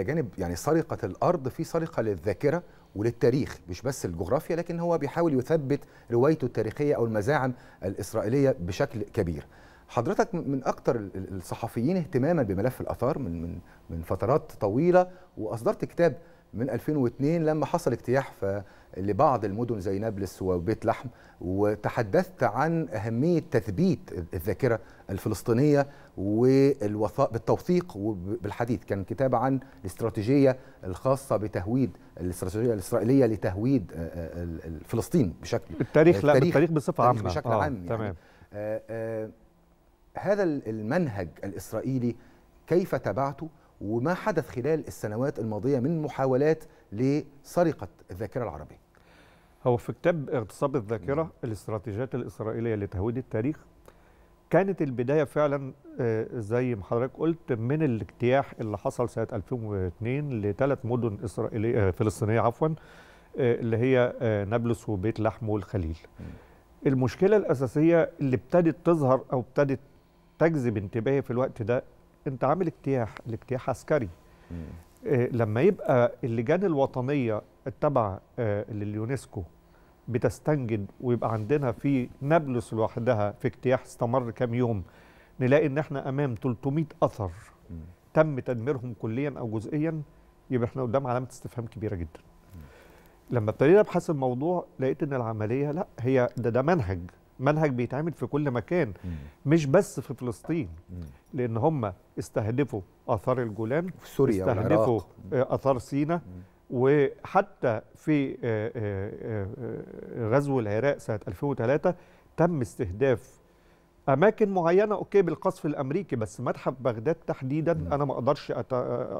جانب يعني سرقة الأرض في سرقة للذاكرة وللتاريخ مش بس الجغرافيا لكن هو بيحاول يثبت روايته التاريخية أو المزاعم الإسرائيلية بشكل كبير حضرتك من أكثر الصحفيين اهتماما بملف الأثار من, من, من فترات طويلة وأصدرت كتاب من 2002 لما حصل اجتياح لبعض المدن زي نابلس وبيت لحم وتحدثت عن أهمية تثبيت الذاكرة الفلسطينية بالتوثيق وبالحديث كان كتاب عن الاستراتيجية الخاصة بتهويد الاستراتيجية الإسرائيلية لتهويد آه، آه، فلسطين بشكل بالتاريخ, التاريخ لا بالتاريخ بصفة عامة بشكل آه، عام يعني تمام. آآ هذا المنهج الإسرائيلي كيف تبعته وما حدث خلال السنوات الماضيه من محاولات لسرقه الذاكره العربيه. هو في كتاب اغتصاب الذاكره نعم. الاستراتيجيات الاسرائيليه لتهويد التاريخ كانت البدايه فعلا آه، زي ما حضرتك قلت من الاجتياح اللي حصل سنه 2002 لثلاث مدن اسرائيليه آه، فلسطينيه عفوا آه، اللي هي نابلس وبيت لحم والخليل. المشكله الاساسيه اللي ابتدت تظهر او ابتدت تجذب انتباهي في الوقت ده انت عامل اجتياح الاجتياح عسكري آه لما يبقى اللجان الوطنيه التابعه آه لليونسكو بتستنجد ويبقى عندنا في نابلس لوحدها في اجتياح استمر كام يوم نلاقي ان احنا امام 300 اثر تم تدميرهم كليا او جزئيا يبقى احنا قدام علامه استفهام كبيره جدا لما ابتدينا ابحث الموضوع لقيت ان العمليه لا هي ده ده منهج منهج بيتعمل في كل مكان مش بس في فلسطين لان هم استهدفوا اثار الجولان في سوريا استهدفوا آه، اثار سينا وحتى في آه، آه، غزو العراق سنه 2003 تم استهداف اماكن معينه اوكي بالقصف الامريكي بس متحف بغداد تحديدا انا ما اقدرش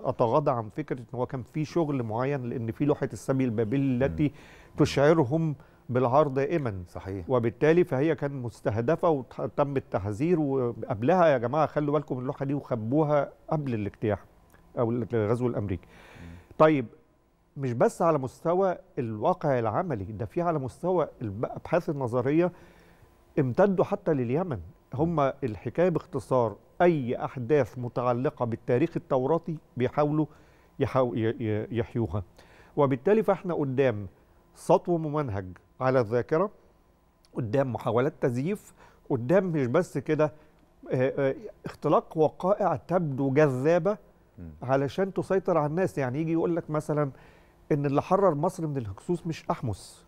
اتغاضى عن فكره ان هو كان في شغل معين لان في لوحه السبي البابلي التي تشعرهم بالعار دائما صحيح وبالتالي فهي كانت مستهدفه وتم التحذير وقبلها يا جماعه خلوا بالكم من اللوحه دي وخبوها قبل الاجتياح او الغزو الامريكي طيب مش بس على مستوى الواقع العملي ده في على مستوى الابحاث النظريه امتدوا حتى لليمن هم الحكايه باختصار اي احداث متعلقه بالتاريخ التوراتي بيحاولوا يحيوها وبالتالي فاحنا قدام سطو ممنهج على الذاكره قدام محاولات تزييف قدام مش بس كده آه، آه، اختلاق وقائع تبدو جذابه علشان تسيطر على الناس يعني يجي يقول لك مثلا ان اللي حرر مصر من الهكسوس مش احمس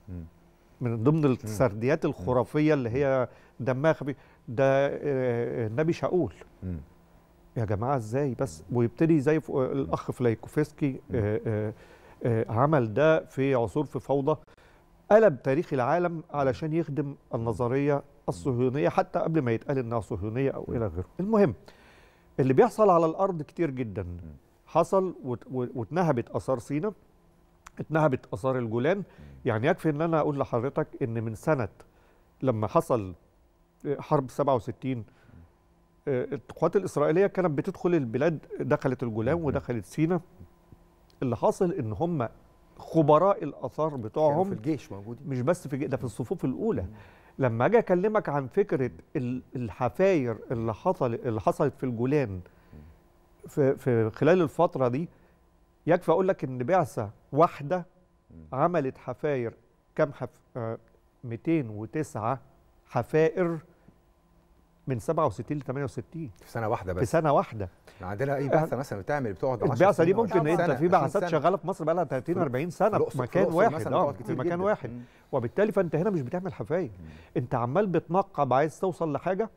من ضمن السرديات الخرافيه اللي هي دمها خبيث ده آه، النبي شاؤول يا جماعه ازاي بس ويبتدي زي الاخ فلايكوفسكي عمل ده في عصور في فوضى قلب تاريخ العالم علشان يخدم النظرية الصهيونية حتى قبل ما يتقال إنها صهيونية أو إلى غيره المهم اللي بيحصل على الأرض كتير جدا حصل واتنهبت آثار سينا اتنهبت آثار الجولان يعني يكفي إن أنا أقول لحضرتك إن من سنة لما حصل آه، حرب 67 آه، القوات الإسرائيلية كانت بتدخل البلاد دخلت الجولان ودخلت سينا اللي حاصل إن هم خبراء الاثار بتوعهم في الجيش موجودين مش بس في ده في الصفوف الاولى لما اجي اكلمك عن فكره الحفاير اللي حصل اللي حصلت في الجولان في, في خلال الفتره دي يكفي اقول لك ان بعثه واحده عملت حفاير كم حف 209 آه، حفائر من 67 ل 68 في سنه واحده بس في سنه واحده عندنا اي بعثه آه، مثلا بتعمل بتقعد 10 البعثه دي ممكن انت في بعثات شغاله في مصر بقى لها 30 40 سنه في مكان واحد اه في مكان واحد وبالتالي فانت هنا مش بتعمل حفايه انت عمال بتنقب عايز توصل لحاجه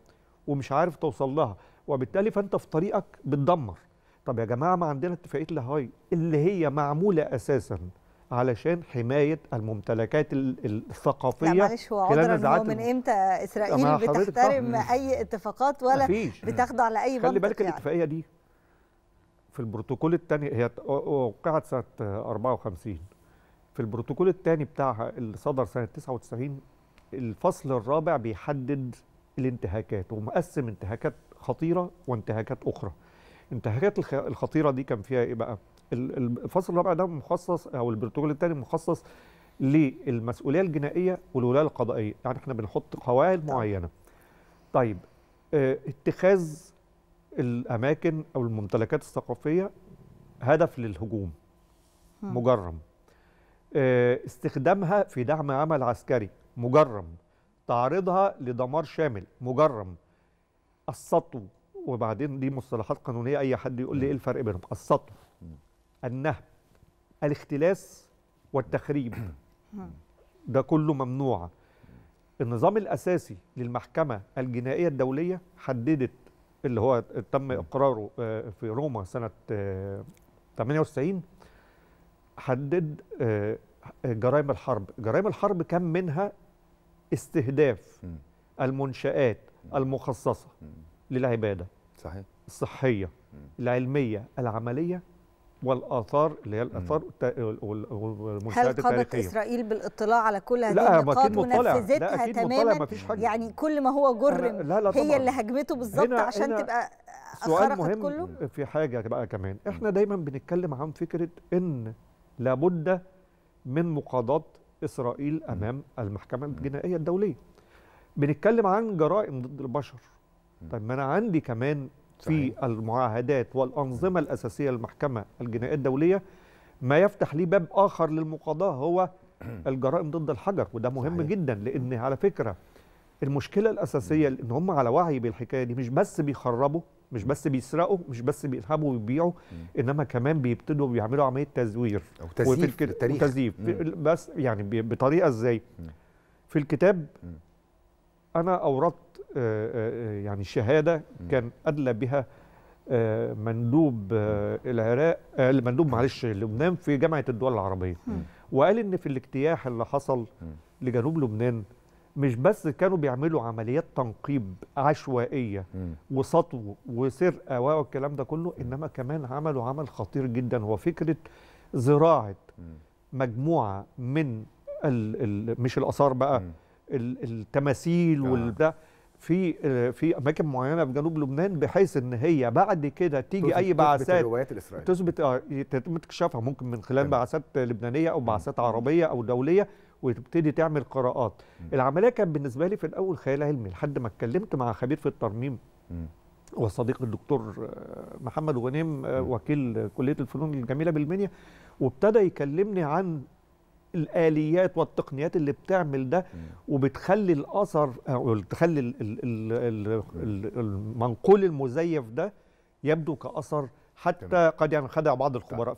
ومش عارف توصل لها وبالتالي فانت في طريقك بتدمر طب يا جماعه ما عندنا اتفاقيه لاهاي اللي هي معموله اساسا علشان حمايه الممتلكات الثقافيه لا معلش هو عذرا هو من امتى اسرائيل بتحترم اي اتفاقات ولا مفيش. بتخضع لاي خلي بالك يعني. الاتفاقيه دي في البروتوكول الثاني هي وقعت سنه 54 في البروتوكول الثاني بتاعها اللي صدر سنه 99 الفصل الرابع بيحدد الانتهاكات ومقسم انتهاكات خطيره وانتهاكات اخرى. الانتهاكات الخطيره دي كان فيها ايه بقى؟ الفصل الرابع ده مخصص او البروتوكول الثاني مخصص للمسؤوليه الجنائيه والولايه القضائيه يعني احنا بنحط قواعد معينه طيب آه، اتخاذ الاماكن او الممتلكات الثقافيه هدف للهجوم مجرم آه، استخدامها في دعم عمل عسكري مجرم تعريضها لدمار شامل مجرم السطو وبعدين دي مصطلحات قانونيه اي حد يقول لي ايه الفرق بينهم السطو النهب الاختلاس والتخريب ده كله ممنوع النظام الأساسي للمحكمة الجنائية الدولية حددت اللي هو تم إقراره آه، في روما سنة 98 آه، حدد آه، جرائم الحرب جرائم الحرب كان منها استهداف المنشآت المخصصة للعبادة صحيح الصحية العلمية العملية والاثار اللي هي الاثار والمنشات التاريخيه هل قامت اسرائيل بالاطلاع على كل هذه لا النقاط ونفذتها لا تماما مفيش حاجة. يعني كل ما هو جرم لا لا هي اللي هجمته بالظبط عشان هنا تبقى سؤال مهم كله؟ في حاجه بقى كمان احنا دايما بنتكلم عن فكره ان لابد من مقاضاه اسرائيل امام المحكمه الجنائيه الدوليه بنتكلم عن جرائم ضد البشر طيب ما انا عندي كمان صحيح. في المعاهدات والأنظمة الأساسية للمحكمة الجنائية الدولية ما يفتح لي باب آخر للمقاضاة هو الجرائم ضد الحجر وده مهم صحيح. جدا لأن على فكرة المشكلة الأساسية إن هم على وعي بالحكاية دي مش بس بيخربوا مش بس بيسرقوا مش بس بيرهبوا ويبيعوا انما كمان بيبتدوا بيعملوا عمليه تزوير او تزييف وتزييف بس يعني بطريقه ازاي في الكتاب أنا أوردت آه، آه، آه، يعني شهادة كان أدلى بها مندوب العراق مندوب معلش لبنان في جامعة الدول العربية وقال إن في الاجتياح اللي حصل لجنوب لبنان مش بس كانوا بيعملوا عمليات تنقيب عشوائية وسطو وسرقة والكلام ده كله إنما كمان عملوا عمل خطير جدا هو فكرة زراعة مجموعة من مش الآثار بقى التماثيل آه. والبتاع في آه، في اماكن معينه في جنوب لبنان بحيث ان هي بعد كده تيجي اي بعثات تثبت الروايات الاسرائيليه تثبت آه، يتم اكتشافها ممكن من خلال بعثات لبنانيه او بعثات عربيه او دوليه وتبتدي تعمل قراءات العمليه كانت بالنسبه لي في الاول خيال علمي لحد ما اتكلمت مع خبير في الترميم وصديق الدكتور محمد غنيم وكيل كليه الفنون الجميله بالمنيا وابتدى يكلمني عن الاليات والتقنيات اللي بتعمل ده وبتخلي الاثر او بتخلي المنقول المزيف ده يبدو كاثر حتى قد ينخدع يعني بعض الخبراء